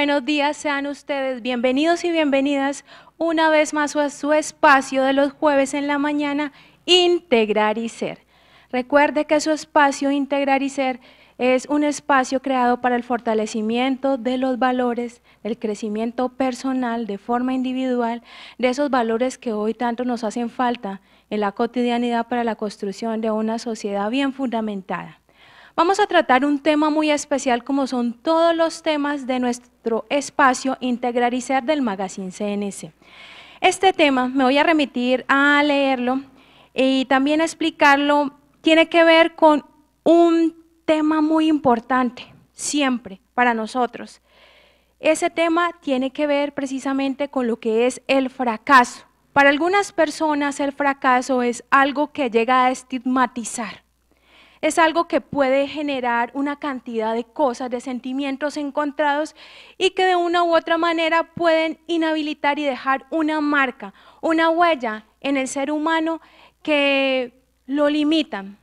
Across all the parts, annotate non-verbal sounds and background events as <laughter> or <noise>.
Buenos días sean ustedes, bienvenidos y bienvenidas una vez más a su espacio de los jueves en la mañana, Integrar y Ser. Recuerde que su espacio Integrar y Ser es un espacio creado para el fortalecimiento de los valores, el crecimiento personal de forma individual, de esos valores que hoy tanto nos hacen falta en la cotidianidad para la construcción de una sociedad bien fundamentada. Vamos a tratar un tema muy especial como son todos los temas de nuestro espacio Ser del Magazine CNC. Este tema me voy a remitir a leerlo y también explicarlo. Tiene que ver con un tema muy importante siempre para nosotros. Ese tema tiene que ver precisamente con lo que es el fracaso. Para algunas personas el fracaso es algo que llega a estigmatizar es algo que puede generar una cantidad de cosas, de sentimientos encontrados y que de una u otra manera pueden inhabilitar y dejar una marca, una huella en el ser humano que lo limitan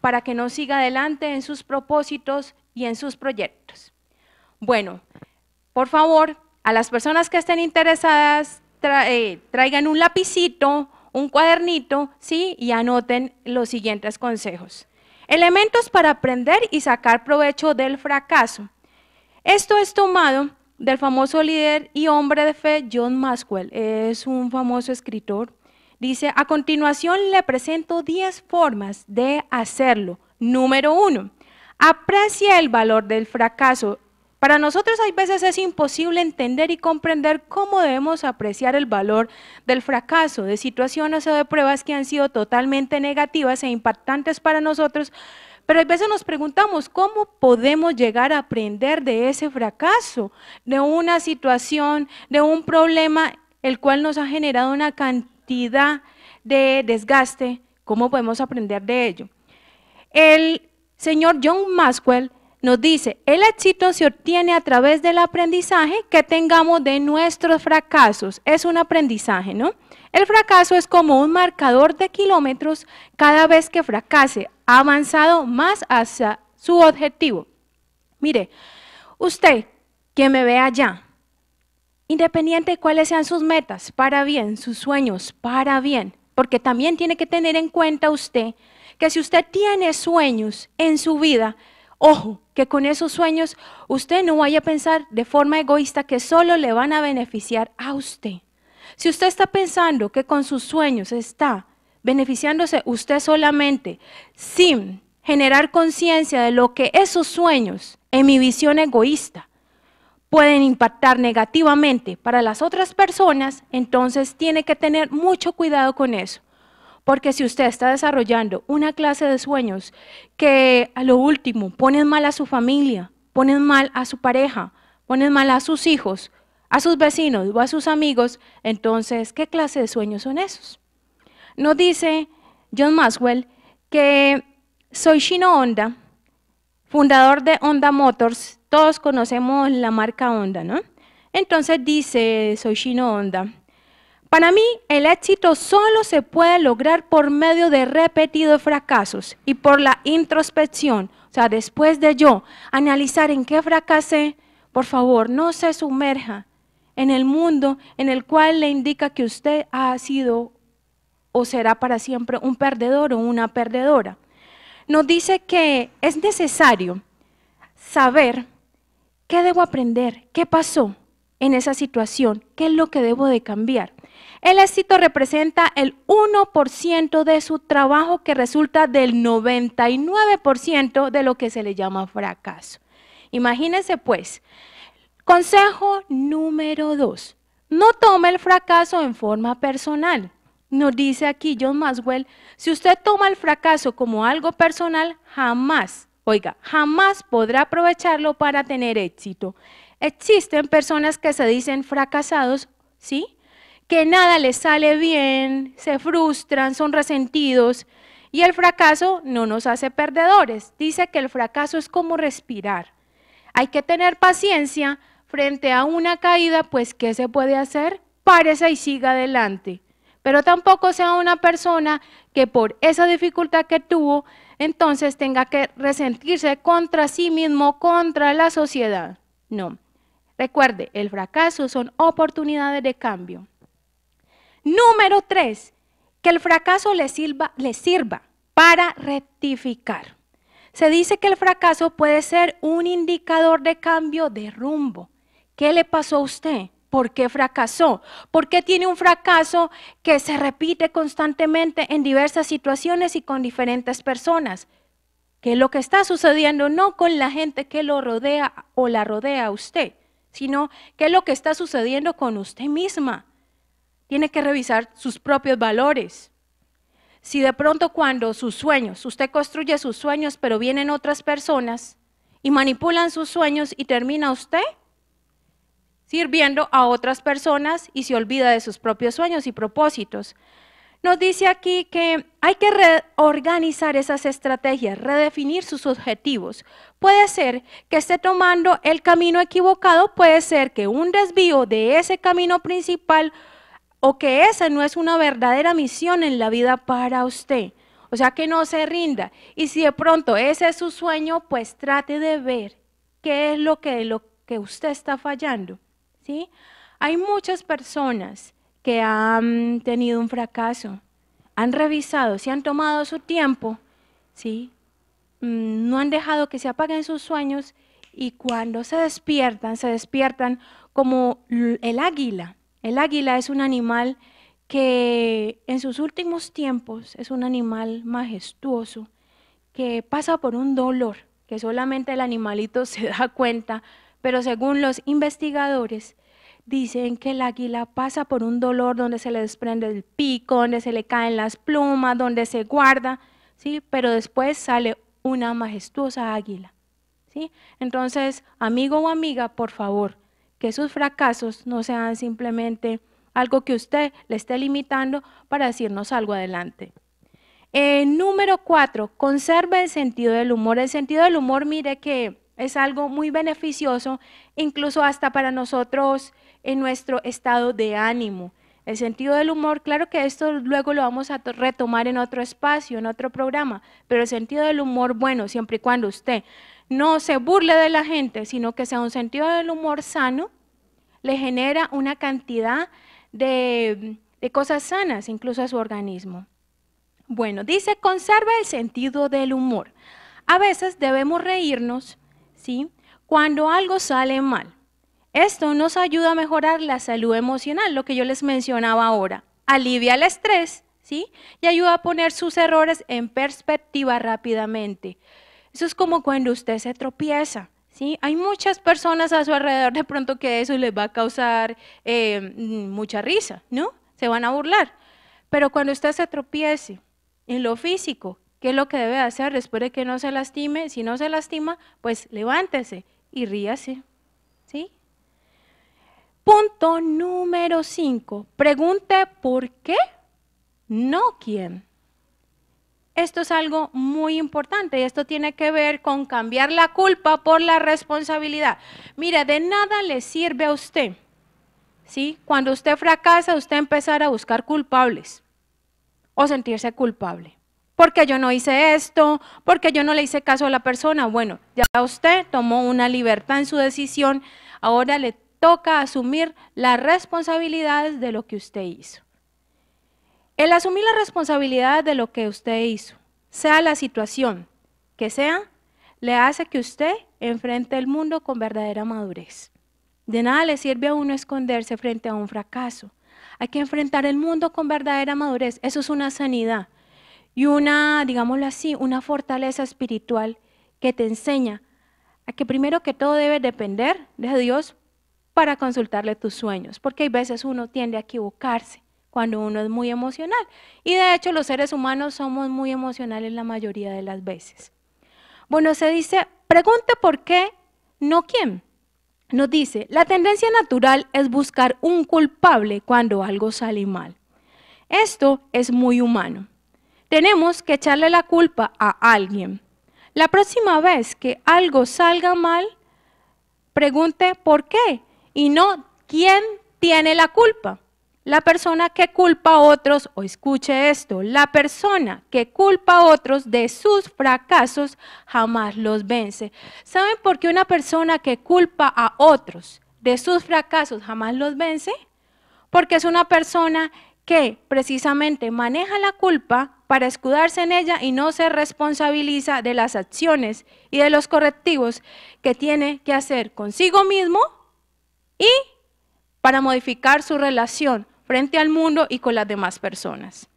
para que no siga adelante en sus propósitos y en sus proyectos. Bueno, por favor, a las personas que estén interesadas, eh, traigan un lapicito, un cuadernito, ¿sí? Y anoten los siguientes consejos. Elementos para aprender y sacar provecho del fracaso. Esto es tomado del famoso líder y hombre de fe John Maxwell, es un famoso escritor. Dice, a continuación le presento 10 formas de hacerlo. Número 1. aprecia el valor del fracaso. Para nosotros hay veces es imposible entender y comprender cómo debemos apreciar el valor del fracaso, de situaciones o de pruebas que han sido totalmente negativas e impactantes para nosotros, pero a veces nos preguntamos cómo podemos llegar a aprender de ese fracaso, de una situación, de un problema, el cual nos ha generado una cantidad de desgaste, cómo podemos aprender de ello. El señor John Maxwell nos dice, el éxito se obtiene a través del aprendizaje que tengamos de nuestros fracasos. Es un aprendizaje, ¿no? El fracaso es como un marcador de kilómetros. Cada vez que fracase, ha avanzado más hacia su objetivo. Mire, usted que me ve allá, independiente de cuáles sean sus metas, para bien, sus sueños, para bien, porque también tiene que tener en cuenta usted que si usted tiene sueños en su vida, Ojo, que con esos sueños usted no vaya a pensar de forma egoísta que solo le van a beneficiar a usted. Si usted está pensando que con sus sueños está beneficiándose usted solamente, sin generar conciencia de lo que esos sueños, en mi visión egoísta, pueden impactar negativamente para las otras personas, entonces tiene que tener mucho cuidado con eso. Porque si usted está desarrollando una clase de sueños que a lo último ponen mal a su familia, ponen mal a su pareja, ponen mal a sus hijos, a sus vecinos o a sus amigos, entonces, ¿qué clase de sueños son esos? Nos dice John Maxwell que soy Shino Honda, fundador de Honda Motors, todos conocemos la marca Honda, ¿no? Entonces dice Soy Shino Honda, para mí, el éxito solo se puede lograr por medio de repetidos fracasos y por la introspección. O sea, después de yo analizar en qué fracasé, por favor, no se sumerja en el mundo en el cual le indica que usted ha sido o será para siempre un perdedor o una perdedora. Nos dice que es necesario saber qué debo aprender, qué pasó en esa situación, qué es lo que debo de cambiar. El éxito representa el 1% de su trabajo que resulta del 99% de lo que se le llama fracaso. Imagínense pues, consejo número 2, no tome el fracaso en forma personal. Nos dice aquí John Maxwell, si usted toma el fracaso como algo personal, jamás, oiga, jamás podrá aprovecharlo para tener éxito. Existen personas que se dicen fracasados, ¿sí? que nada les sale bien, se frustran, son resentidos. Y el fracaso no nos hace perdedores. Dice que el fracaso es como respirar. Hay que tener paciencia frente a una caída, pues ¿qué se puede hacer? Párese y siga adelante. Pero tampoco sea una persona que por esa dificultad que tuvo, entonces tenga que resentirse contra sí mismo, contra la sociedad. No. Recuerde, el fracaso son oportunidades de cambio. Número tres, que el fracaso le sirva, para rectificar. Se dice que el fracaso puede ser un indicador de cambio de rumbo. ¿Qué le pasó a usted? ¿Por qué fracasó? ¿Por qué tiene un fracaso que se repite constantemente en diversas situaciones y con diferentes personas? ¿Qué es lo que está sucediendo no con la gente que lo rodea o la rodea a usted, sino qué es lo que está sucediendo con usted misma? tiene que revisar sus propios valores. Si de pronto cuando sus sueños, usted construye sus sueños, pero vienen otras personas y manipulan sus sueños y termina usted sirviendo a otras personas y se olvida de sus propios sueños y propósitos. Nos dice aquí que hay que reorganizar esas estrategias, redefinir sus objetivos. Puede ser que esté tomando el camino equivocado, puede ser que un desvío de ese camino principal o que esa no es una verdadera misión en la vida para usted. O sea, que no se rinda. Y si de pronto ese es su sueño, pues trate de ver qué es lo que, lo que usted está fallando. ¿sí? Hay muchas personas que han tenido un fracaso, han revisado, se han tomado su tiempo, ¿sí? Mm, no han dejado que se apaguen sus sueños y cuando se despiertan, se despiertan como el águila, el águila es un animal que en sus últimos tiempos es un animal majestuoso, que pasa por un dolor que solamente el animalito <laughs> se da cuenta, pero según los investigadores, dicen que el águila pasa por un dolor donde se le desprende el pico, donde se le caen las plumas, donde se guarda, ¿sí? pero después sale una majestuosa águila. ¿sí? Entonces, amigo o amiga, por favor, que sus fracasos no sean simplemente algo que usted le esté limitando para decirnos algo adelante. Eh, número cuatro, conserve el sentido del humor. El sentido del humor, mire que es algo muy beneficioso, incluso hasta para nosotros en nuestro estado de ánimo. El sentido del humor, claro que esto luego lo vamos a retomar en otro espacio, en otro programa, pero el sentido del humor, bueno, siempre y cuando usted no se burle de la gente, sino que sea un sentido del humor sano, le genera una cantidad de, de cosas sanas incluso a su organismo. Bueno, dice, conserva el sentido del humor. A veces debemos reírnos, ¿sí? Cuando algo sale mal. Esto nos ayuda a mejorar la salud emocional, lo que yo les mencionaba ahora. Alivia el estrés, ¿sí? Y ayuda a poner sus errores en perspectiva rápidamente. Eso es como cuando usted se tropieza. ¿Sí? Hay muchas personas a su alrededor de pronto que eso les va a causar em, mucha risa, ¿no? Se van a burlar. Pero cuando usted se tropiece en lo físico, ¿qué es lo que debe hacer después de que no se lastime? Si no se lastima, pues levántese y ríase, ¿sí? Punto número 5. Pregunte por qué, no quién. Esto es algo muy importante y esto tiene que ver con cambiar la culpa por la responsabilidad. Mire, de nada le sirve a usted, ¿sí? Cuando usted fracasa, usted empezará a buscar culpables o sentirse culpable. Porque yo no hice esto, porque yo no le hice caso a la persona. Bueno, ya usted tomó una libertad en su decisión, ahora le toca asumir las responsabilidades de lo que usted hizo. El asumir la responsabilidad de lo que usted hizo, sea la situación que sea, le hace que usted enfrente el mundo con verdadera madurez. De nada le sirve a uno esconderse frente a un fracaso. Hay que enfrentar el mundo con verdadera madurez. Eso es una sanidad y una, digámoslo así, una fortaleza espiritual que te enseña a que primero que todo debe depender de Dios para consultarle tus sueños, porque hay veces uno tiende a equivocarse cuando uno es muy emocional. Y de hecho los seres humanos somos muy emocionales la mayoría de las veces. Bueno, se dice, pregunte por qué, no quién. Nos dice, la tendencia natural es buscar un culpable cuando algo sale mal. Esto es muy humano. Tenemos que echarle la culpa a alguien. La próxima vez que algo salga mal, pregunte por qué y no quién tiene la culpa. La persona que culpa a otros, o escuche esto, la persona que culpa a otros de sus fracasos jamás los vence. ¿Saben por qué una persona que culpa a otros de sus fracasos jamás los vence? Porque es una persona que precisamente maneja la culpa para escudarse en ella y no se responsabiliza de las acciones y de los correctivos que tiene que hacer consigo mismo y para modificar su relación frente al mundo y con las demás personas.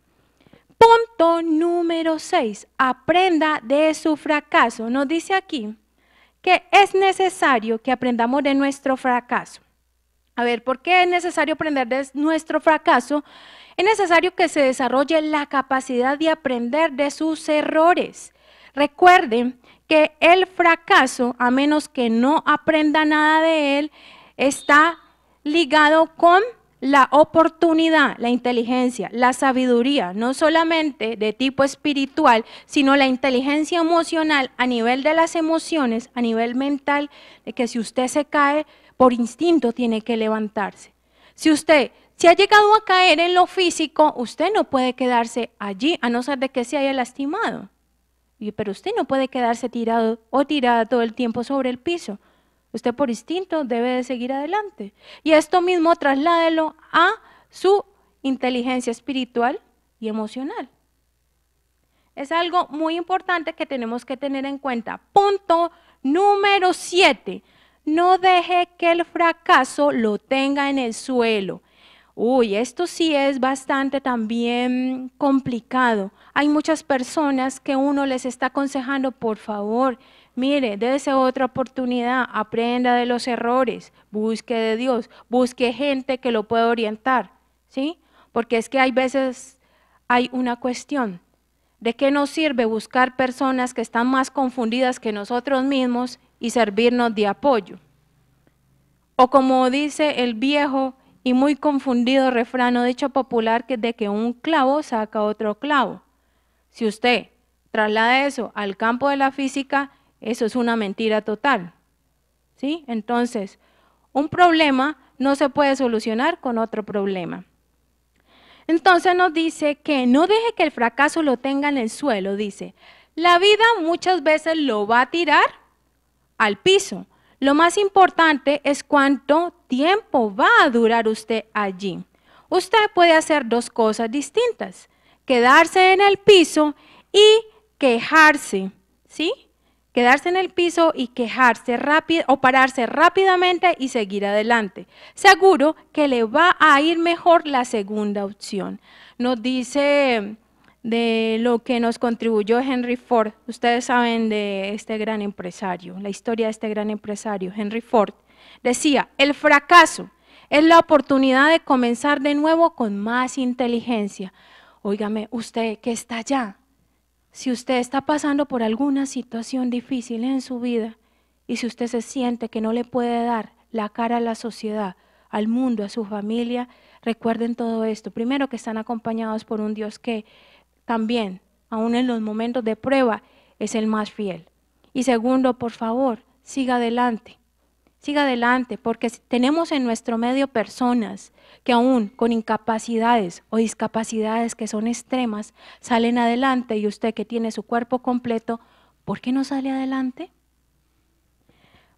Punto número 6. Aprenda de su fracaso. Nos dice aquí que es necesario que aprendamos de nuestro fracaso. A ver, ¿por qué es necesario aprender de nuestro fracaso? Es necesario que se desarrolle la capacidad de aprender de sus errores. Recuerden que el fracaso, a menos que no aprenda nada de él, está ligado con la oportunidad, la inteligencia, la sabiduría, no solamente de tipo espiritual, sino la inteligencia emocional a nivel de las emociones, a nivel mental, de que si usted se cae, por instinto tiene que levantarse. Si usted se ha llegado a caer en lo físico, usted no puede quedarse allí, a no ser de que se haya lastimado. Pero usted no puede quedarse tirado o tirada todo el tiempo sobre el piso. Usted por instinto debe de seguir adelante. Y esto mismo trasládelo a su inteligencia espiritual y emocional. Es algo muy importante que tenemos que tener en cuenta. Punto número siete. No deje que el fracaso lo tenga en el suelo. Uy, esto sí es bastante también complicado. Hay muchas personas que uno les está aconsejando, por favor, mire, dése otra oportunidad, aprenda de los errores, busque de Dios, busque gente que lo pueda orientar, ¿sí? Porque es que hay veces, hay una cuestión. ¿De qué nos sirve buscar personas que están más confundidas que nosotros mismos y servirnos de apoyo? O como dice el viejo, y muy confundido refrán o dicho popular que de que un clavo saca otro clavo. Si usted traslada eso al campo de la física, eso es una mentira total. ¿Sí? Entonces, un problema no se puede solucionar con otro problema. Entonces nos dice que no deje que el fracaso lo tenga en el suelo, dice. La vida muchas veces lo va a tirar al piso, lo más importante es cuánto tiempo va a durar usted allí. Usted puede hacer dos cosas distintas, quedarse en el piso y quejarse, ¿sí? Quedarse en el piso y quejarse rápido o pararse rápidamente y seguir adelante. Seguro que le va a ir mejor la segunda opción. Nos dice de lo que nos contribuyó Henry Ford. Ustedes saben de este gran empresario, la historia de este gran empresario, Henry Ford. Decía, el fracaso es la oportunidad de comenzar de nuevo con más inteligencia. Óigame, usted que está allá, si usted está pasando por alguna situación difícil en su vida y si usted se siente que no le puede dar la cara a la sociedad, al mundo, a su familia, recuerden todo esto. Primero que están acompañados por un Dios que también, aún en los momentos de prueba, es el más fiel. Y segundo, por favor, siga adelante. Siga adelante, porque tenemos en nuestro medio personas que aún con incapacidades o discapacidades que son extremas, salen adelante y usted que tiene su cuerpo completo, ¿por qué no sale adelante?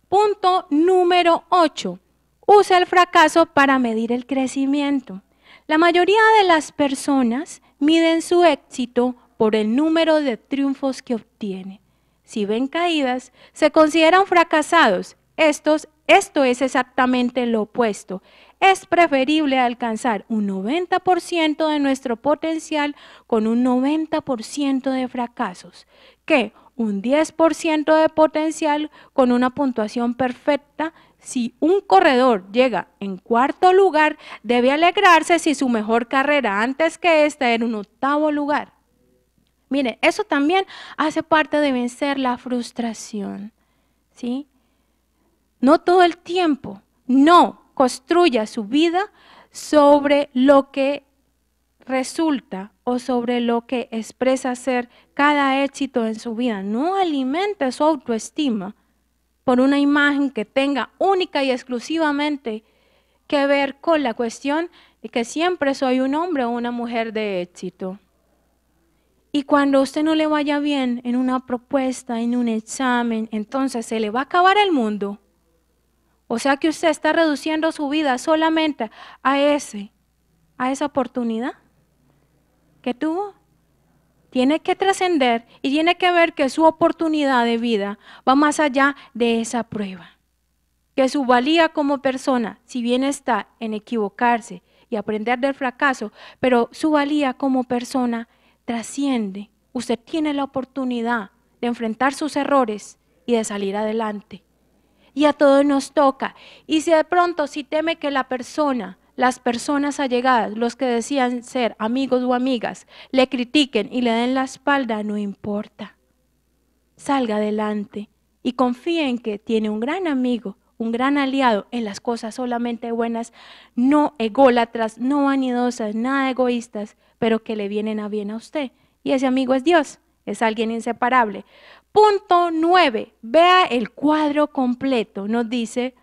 Punto número 8. Usa el fracaso para medir el crecimiento. La mayoría de las personas miden su éxito por el número de triunfos que obtiene. Si ven caídas, se consideran fracasados. Estos, esto es exactamente lo opuesto. Es preferible alcanzar un 90% de nuestro potencial con un 90% de fracasos que un 10% de potencial con una puntuación perfecta si un corredor llega en cuarto lugar, debe alegrarse si su mejor carrera antes que esta era un octavo lugar. Mire, eso también hace parte de vencer la frustración. ¿sí? No todo el tiempo. No construya su vida sobre lo que resulta o sobre lo que expresa ser cada éxito en su vida. No alimenta su autoestima por una imagen que tenga única y exclusivamente que ver con la cuestión de que siempre soy un hombre o una mujer de éxito. Y cuando a usted no le vaya bien en una propuesta, en un examen, entonces se le va a acabar el mundo. O sea que usted está reduciendo su vida solamente a ese, a esa oportunidad que tuvo tiene que trascender y tiene que ver que su oportunidad de vida va más allá de esa prueba. Que su valía como persona, si bien está en equivocarse y aprender del fracaso, pero su valía como persona trasciende. Usted tiene la oportunidad de enfrentar sus errores y de salir adelante. Y a todos nos toca. Y si de pronto si teme que la persona las personas allegadas, los que decían ser amigos o amigas, le critiquen y le den la espalda, no importa. Salga adelante y confíe en que tiene un gran amigo, un gran aliado en las cosas solamente buenas, no ególatras, no vanidosas, nada egoístas, pero que le vienen a bien a usted. Y ese amigo es Dios, es alguien inseparable. Punto nueve, Vea el cuadro completo. Nos dice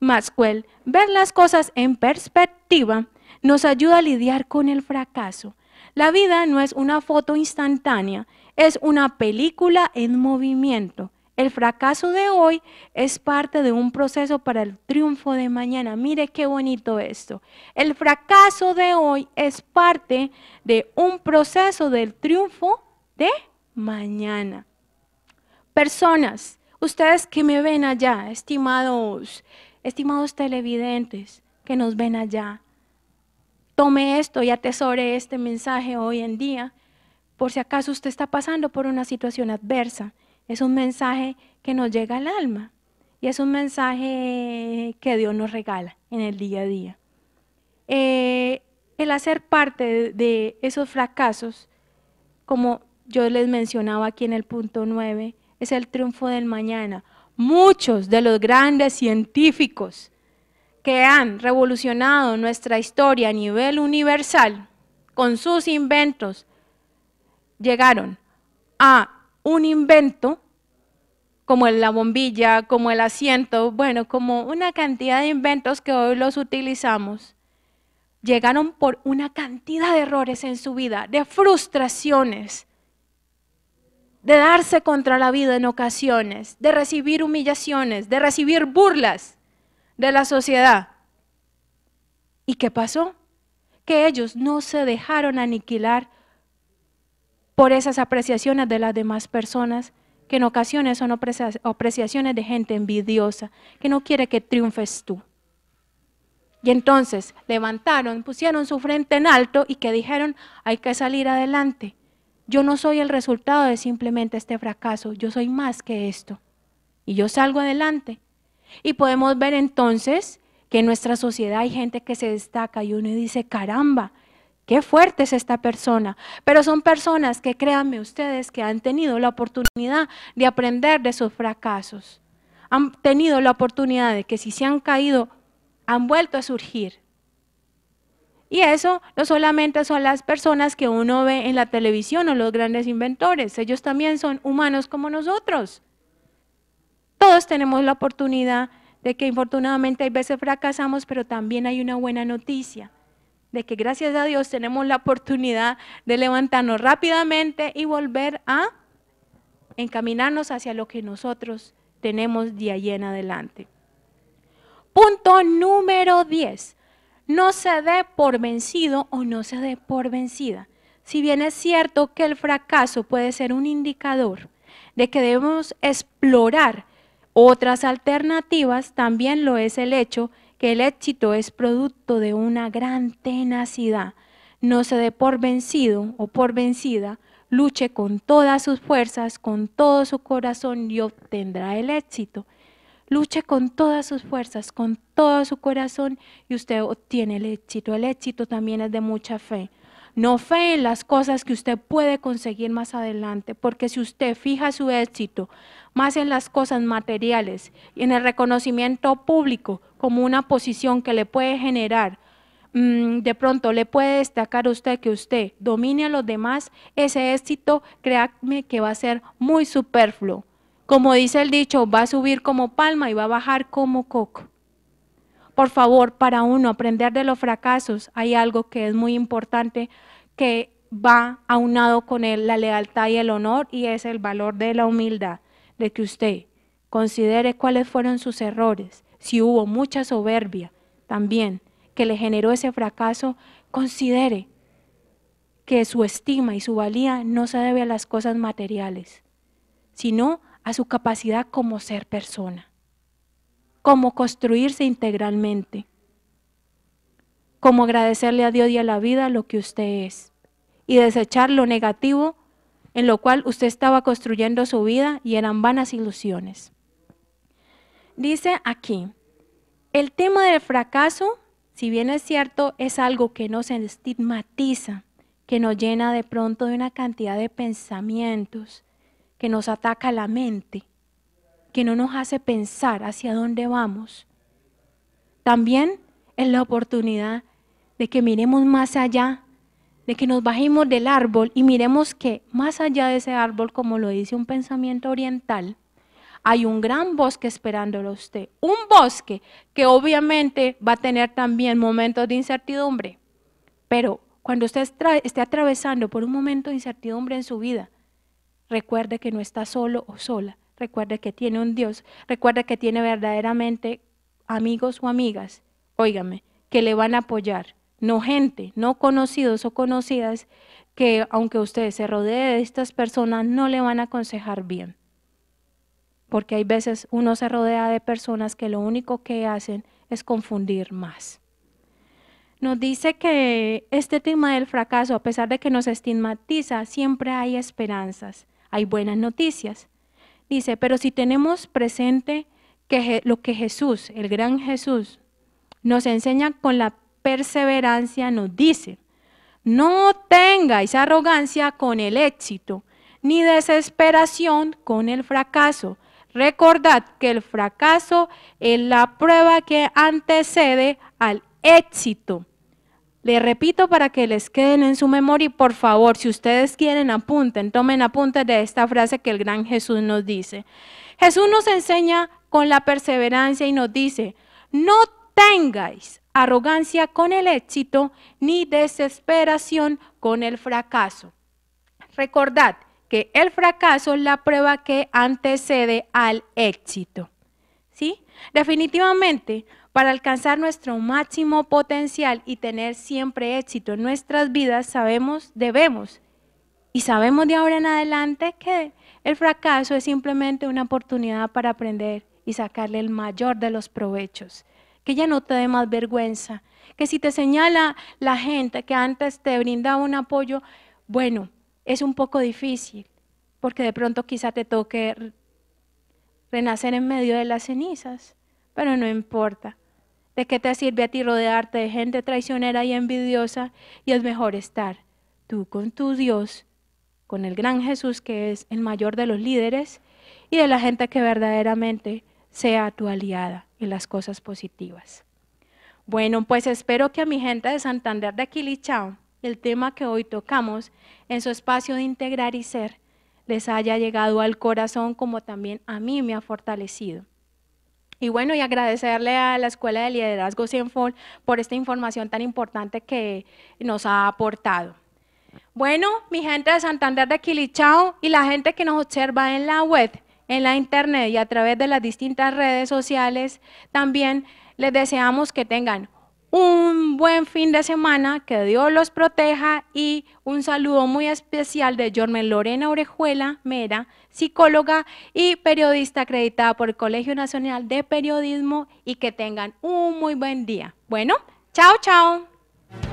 Maxwell, ver las cosas en perspectiva nos ayuda a lidiar con el fracaso. La vida no es una foto instantánea, es una película en movimiento. El fracaso de hoy es parte de un proceso para el triunfo de mañana. Mire qué bonito esto. El fracaso de hoy es parte de un proceso del triunfo de mañana. Personas, ustedes que me ven allá, estimados estimados televidentes que nos ven allá, tome esto y atesore este mensaje hoy en día, por si acaso usted está pasando por una situación adversa. Es un mensaje que nos llega al alma y es un mensaje que Dios nos regala en el día a día. Eh, el hacer parte de esos fracasos, como yo les mencionaba aquí en el punto 9, es el triunfo del mañana. Muchos de los grandes científicos que han revolucionado nuestra historia a nivel universal con sus inventos llegaron a un invento como la bombilla, como el asiento, bueno, como una cantidad de inventos que hoy los utilizamos, llegaron por una cantidad de errores en su vida, de frustraciones, de darse contra la vida en ocasiones, de recibir humillaciones, de recibir burlas de la sociedad. ¿Y qué pasó? Que ellos no se dejaron aniquilar por esas apreciaciones de las demás personas, que en ocasiones son apreciaciones de gente envidiosa, que no quiere que triunfes tú. Y entonces levantaron, pusieron su frente en alto y que dijeron, hay que salir adelante yo no soy el resultado de simplemente este fracaso, yo soy más que esto. Y yo salgo adelante. Y podemos ver entonces que en nuestra sociedad hay gente que se destaca y uno dice, caramba, qué fuerte es esta persona. Pero son personas que, créanme ustedes, que han tenido la oportunidad de aprender de sus fracasos. Han tenido la oportunidad de que si se han caído, han vuelto a surgir. Y eso no solamente son las personas que uno ve en la televisión o los grandes inventores, ellos también son humanos como nosotros. Todos tenemos la oportunidad de que infortunadamente hay veces fracasamos, pero también hay una buena noticia, de que gracias a Dios tenemos la oportunidad de levantarnos rápidamente y volver a encaminarnos hacia lo que nosotros tenemos de ahí en adelante. Punto número 10 no se dé por vencido o no se dé por vencida. Si bien es cierto que el fracaso puede ser un indicador de que debemos explorar otras alternativas, también lo es el hecho que el éxito es producto de una gran tenacidad. No se dé por vencido o por vencida, luche con todas sus fuerzas, con todo su corazón y obtendrá el éxito. Luche con todas sus fuerzas, con todo su corazón y usted obtiene el éxito. El éxito también es de mucha fe. No fe en las cosas que usted puede conseguir más adelante, porque si usted fija su éxito más en las cosas materiales y en el reconocimiento público como una posición que le puede generar, mm, de pronto le puede destacar a usted que usted domine a los demás, ese éxito, créame que va a ser muy superfluo. Como dice el dicho, va a subir como palma y va a bajar como coco. Por favor, para uno aprender de los fracasos, hay algo que es muy importante que va aunado con él la lealtad y el honor y es el valor de la humildad, de que usted considere cuáles fueron sus errores, si hubo mucha soberbia también que le generó ese fracaso, considere que su estima y su valía no se debe a las cosas materiales, sino a su capacidad como ser persona, como construirse integralmente, como agradecerle a Dios y a la vida lo que usted es y desechar lo negativo en lo cual usted estaba construyendo su vida y eran vanas ilusiones. Dice aquí, el tema del fracaso, si bien es cierto, es algo que nos estigmatiza, que nos llena de pronto de una cantidad de pensamientos, que nos ataca la mente, que no nos hace pensar hacia dónde vamos. También es la oportunidad de que miremos más allá, de que nos bajemos del árbol y miremos que más allá de ese árbol, como lo dice un pensamiento oriental, hay un gran bosque esperándolo a usted. Un bosque que obviamente va a tener también momentos de incertidumbre. Pero cuando usted esté atravesando por un momento de incertidumbre en su vida, Recuerde que no está solo o sola. Recuerde que tiene un Dios. Recuerde que tiene verdaderamente amigos o amigas. Óigame, que le van a apoyar. No gente, no conocidos o conocidas que aunque usted se rodee de estas personas, no le van a aconsejar bien. Porque hay veces uno se rodea de personas que lo único que hacen es confundir más. Nos dice que este tema del fracaso, a pesar de que nos estigmatiza, siempre hay esperanzas hay buenas noticias. Dice, pero si tenemos presente que lo que Jesús, el gran Jesús, nos enseña con la perseverancia, nos dice, no tengáis arrogancia con el éxito, ni desesperación con el fracaso. Recordad que el fracaso es la prueba que antecede al éxito. Le repito para que les queden en su memoria y por favor, si ustedes quieren, apunten, tomen apuntes de esta frase que el gran Jesús nos dice. Jesús nos enseña con la perseverancia y nos dice, no tengáis arrogancia con el éxito ni desesperación con el fracaso. Recordad que el fracaso es la prueba que antecede al éxito. ¿Sí? Definitivamente, para alcanzar nuestro máximo potencial y tener siempre éxito en nuestras vidas, sabemos, debemos y sabemos de ahora en adelante que el fracaso es simplemente una oportunidad para aprender y sacarle el mayor de los provechos. Que ya no te dé más vergüenza. Que si te señala la gente que antes te brindaba un apoyo, bueno, es un poco difícil, porque de pronto quizá te toque renacer en medio de las cenizas, pero no importa. ¿De qué te sirve a ti rodearte de gente traicionera y envidiosa? Y es mejor estar tú con tu Dios, con el gran Jesús que es el mayor de los líderes y de la gente que verdaderamente sea tu aliada en las cosas positivas. Bueno, pues espero que a mi gente de Santander de Quilichao, el tema que hoy tocamos en su espacio de integrar y ser, les haya llegado al corazón como también a mí me ha fortalecido. Y bueno, y agradecerle a la Escuela de Liderazgo Cienfol por esta información tan importante que nos ha aportado. Bueno, mi gente de Santander de Quilichao y la gente que nos observa en la web, en la internet y a través de las distintas redes sociales, también les deseamos que tengan un buen fin de semana, que Dios los proteja y un saludo muy especial de Jormen Lorena Orejuela Mera, psicóloga y periodista acreditada por el Colegio Nacional de Periodismo y que tengan un muy buen día. Bueno, chao, chao.